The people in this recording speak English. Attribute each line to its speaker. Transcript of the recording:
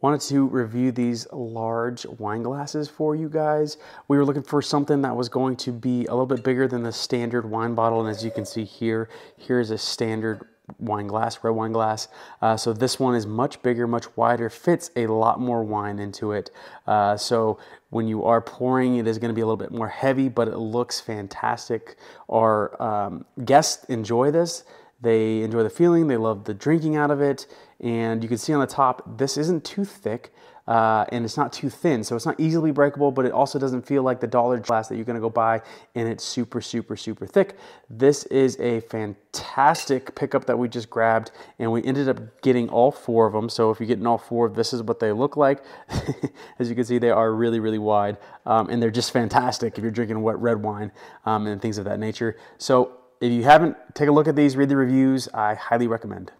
Speaker 1: wanted to review these large wine glasses for you guys. We were looking for something that was going to be a little bit bigger than the standard wine bottle. And as you can see here, here's a standard wine glass, red wine glass. Uh, so this one is much bigger, much wider, fits a lot more wine into it. Uh, so when you are pouring, it is going to be a little bit more heavy, but it looks fantastic. Our um, guests enjoy this. They enjoy the feeling. They love the drinking out of it. And you can see on the top, this isn't too thick uh, and it's not too thin. So it's not easily breakable, but it also doesn't feel like the dollar glass that you're gonna go buy and it's super, super, super thick. This is a fantastic pickup that we just grabbed and we ended up getting all four of them. So if you're getting all four, this is what they look like. As you can see, they are really, really wide um, and they're just fantastic if you're drinking wet red wine um, and things of that nature. So if you haven't, take a look at these, read the reviews. I highly recommend.